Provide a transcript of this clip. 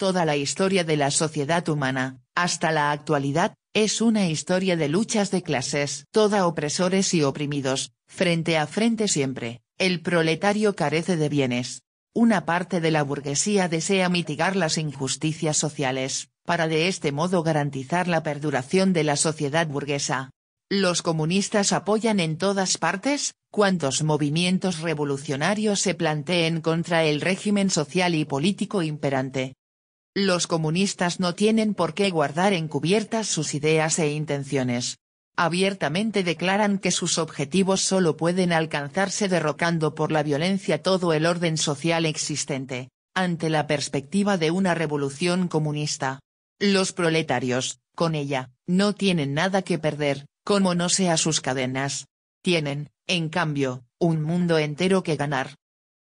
Toda la historia de la sociedad humana, hasta la actualidad, es una historia de luchas de clases, toda opresores y oprimidos, frente a frente siempre, el proletario carece de bienes. Una parte de la burguesía desea mitigar las injusticias sociales, para de este modo garantizar la perduración de la sociedad burguesa. Los comunistas apoyan en todas partes, cuantos movimientos revolucionarios se planteen contra el régimen social y político imperante. Los comunistas no tienen por qué guardar encubiertas sus ideas e intenciones. Abiertamente declaran que sus objetivos solo pueden alcanzarse derrocando por la violencia todo el orden social existente, ante la perspectiva de una revolución comunista. Los proletarios, con ella, no tienen nada que perder, como no sea sus cadenas. Tienen, en cambio, un mundo entero que ganar.